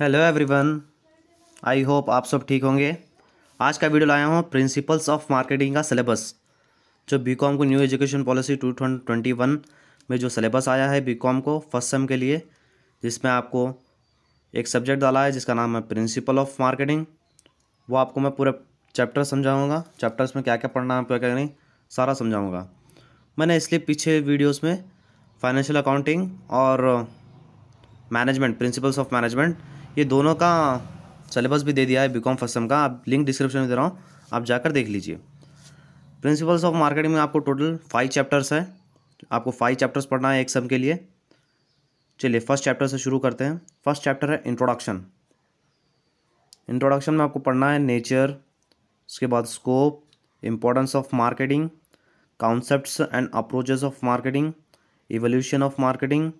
hello everyone I hope आप सब ठीक होंगे आज का वीडियो लाया हूँ प्रिंसिपल्स ऑफ मार्केटिंग का सिलेबस जो बीकॉम को new education policy two twenty one में जो सिलेबस आया है बीकॉम को फर्स्ट सेम के लिए जिसमें आपको एक सब्जेक्ट डाला है जिसका नाम है प्रिंसिपल ऑफ मार्केटिंग वो आपको मैं पूरा चैप्टर समझाऊँगा चैप्टर्स में क्या क्या पढ़ना है क्या क्या नहीं सारा समझाऊँगा मैंने इसलिए पीछे वीडियोज़ में फाइनेंशियल अकाउंटिंग और मैनेजमेंट प्रिंसिपल्स ऑफ मैनेजमेंट ये दोनों का सिलेबस भी दे दिया है बीकॉम फर्स्ट सेम का आप लिंक डिस्क्रिप्शन में दे रहा हूँ आप जाकर देख लीजिए प्रिंसिपल्स ऑफ मार्केटिंग में आपको टोटल फाइव चैप्टर्स है आपको फाइव चैप्टर्स पढ़ना है एक सम के लिए चलिए फर्स्ट चैप्टर से शुरू करते हैं फर्स्ट चैप्टर है इंट्रोडक्शन इंट्रोडक्शन में आपको पढ़ना है नेचर उसके बाद scope importance of marketing concept and approaches of marketing evolution of marketing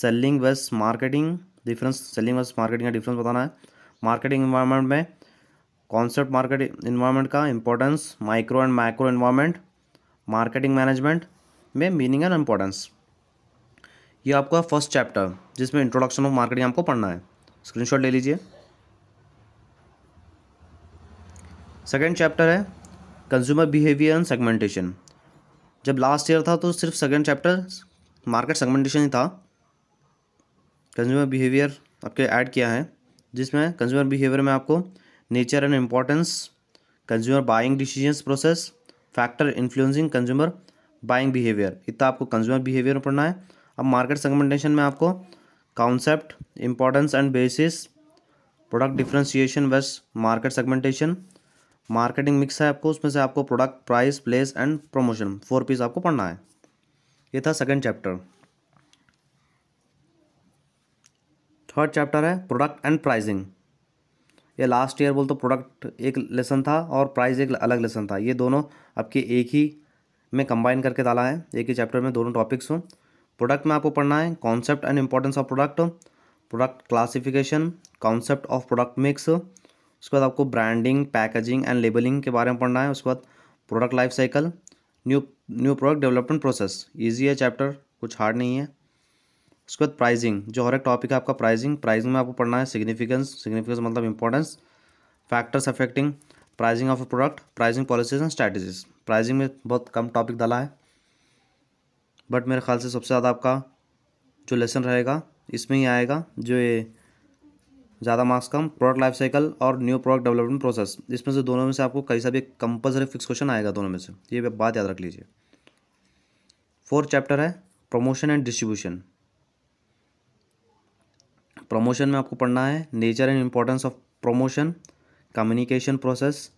selling वेस्ट marketing difference selling versus marketing का डिफरेंस बताना है मार्केटिंग इन्वायरमेंट में कॉन्सेप्ट मार्केट इन्वायरमेंट का importance micro and micro environment marketing management में meaning and importance ये आपका first chapter जिसमें इंट्रोडक्शन ऑफ मार्केटिंग आपको पढ़ना है स्क्रीनशॉट ले लीजिए सेकेंड चैप्टर है कंज्यूमर बिहेवियर एंड सेगमेंटेशन जब लास्ट ईयर था तो सिर्फ सेकेंड चैप्टर मार्केट सेगमेंटेशन ही था कंज्यूमर बिहेवियर आपके ऐड किया है जिसमें कंज्यूमर बिहेवियर में आपको nature and importance consumer buying decisions process factor influencing consumer buying behaviour इतना आपको कंज्यूमर बिहेवियर में पढ़ना है अब मार्केट सेगमेंटेशन में आपको concept importance and basis product differentiation versus market segmentation marketing mix है आपको उसमें से आपको product price place and promotion four Ps आपको पढ़ना है ये था सेकेंड चैप्टर थर्ड चैप्टर है प्रोडक्ट एंड प्राइजिंग ये लास्ट ईयर बोल तो प्रोडक्ट एक लेसन था और प्राइस एक अलग लेसन था ये दोनों आपके एक ही में कंबाइन करके डाला है एक ही चैप्टर में दोनों टॉपिक्स हों प्रोडक्ट में आपको पढ़ना है concept and importance of product product classification concept of product mix उसके बाद आपको ब्रांडिंग पैकेजिंग एंड लेबलिंग के बारे में पढ़ना है उसके बाद product life cycle new new product development process easy है चैप्टर कुछ हार्ड नहीं है उसके बाद प्राइजिंग जो हर एक टॉपिक है आपका प्राइजिंग प्राइजिंग में आपको पढ़ना है सिग्निफिकेंस सिग्निफिकेंस मतलब importance factors affecting pricing of a product pricing policies and strategies pricing में बहुत कम टॉपिक डाला है बट मेरे ख्याल से सबसे ज़्यादा आपका जो लेसन रहेगा इसमें ही आएगा जो ये ज़्यादा मार्क्स कम प्रोडक्ट लाइफ साइकिल और न्यू प्रोडक्ट डेवलपमेंट प्रोसेस इसमें से दोनों में से आपको कई सा भी कंपलसरी फिक्स क्वेश्चन आएगा दोनों में से ये बात याद रख लीजिए फोर्थ चैप्टर है प्रमोशन एंड डिस्ट्रीब्यूशन प्रमोशन में आपको पढ़ना है nature and importance of promotion communication process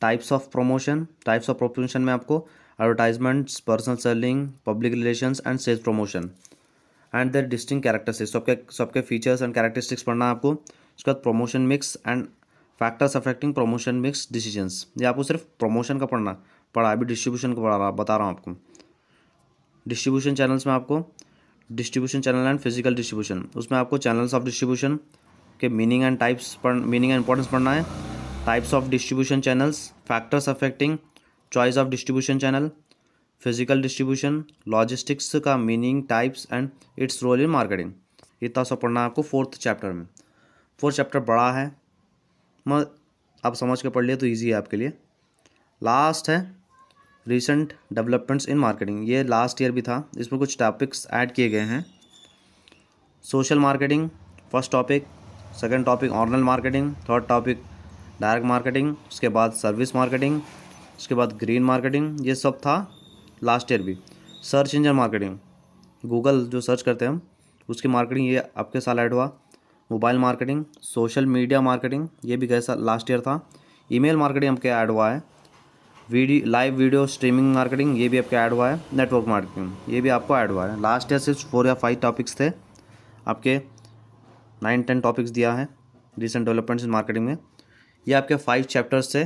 types of promotion types of promotion में आपको advertisements personal selling public relations and sales promotion and their distinguishing characteristics सबके सबके features and characteristics पढ़ना है आपको उसके बाद promotion mix and factors affecting promotion mix decisions ये आपको सिर्फ प्रमोशन का पढ़ना पढ़ा अभी डिस्ट्रीब्यूशन का पढ़ा रहा बता रहा हूँ आपको डिस्ट्रीब्यूशन चैनल्स में आपको distribution channel and physical distribution उसमें आपको चैनल्स ऑफ डिस्ट्रीब्यूशन के मीनिंग एंड टाइप्स पढ़ मीनिंग एंड इंपॉर्टेंस पढ़ना है types of distribution channels factors affecting choice of distribution channel physical distribution logistics का meaning types and its role in marketing इतना सब पढ़ना है आपको फोर्थ चैप्टर में फोर्थ चैप्टर बड़ा है मैं आप समझ के पढ़ लिए तो ईजी है आपके लिए लास्ट है रिसेंट डेवलपमेंट्स इन मार्केटिंग ये लास्ट ईयर भी था इसमें कुछ टॉपिक्स ऐड किए गए हैं social marketing first topic second topic online marketing third topic direct marketing उसके बाद सर्विस मार्केटिंग उसके बाद ग्रीन मार्केटिंग ये सब था लास्ट ईयर भी सर्च इंजन मार्केटिंग गूगल जो सर्च करते हैं हम उसकी मार्केटिंग ये आपके साल ऐड हुआ mobile marketing social media marketing ये भी कैसा लास्ट ईयर था ईमेल मार्केटिंग आपके ऐड हुआ है video live video streaming marketing ये भी आपका ऐड हुआ है नेटवर्क मार्केटिंग ये भी आपको ऐड हुआ है लास्ट ईयर सिर्फ फोर या फाइव टॉपिक्स थे आपके नाइन टेन टॉपिक्स दिया है रिसेंट डेवलपमेंट्स इन मार्केटिंग में ये आपके फाइव चैप्टर्स थे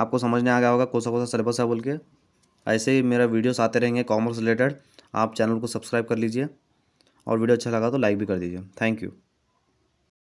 आपको समझने आ गया होगा कौन सा कौन सा सिलेबस है बोल के ऐसे ही मेरा वीडियोस आते रहेंगे कॉमर्स रिलेटेड आप चैनल को सब्सक्राइब कर लीजिए और वीडियो अच्छा लगा तो लाइक भी कर दीजिए थैंक यू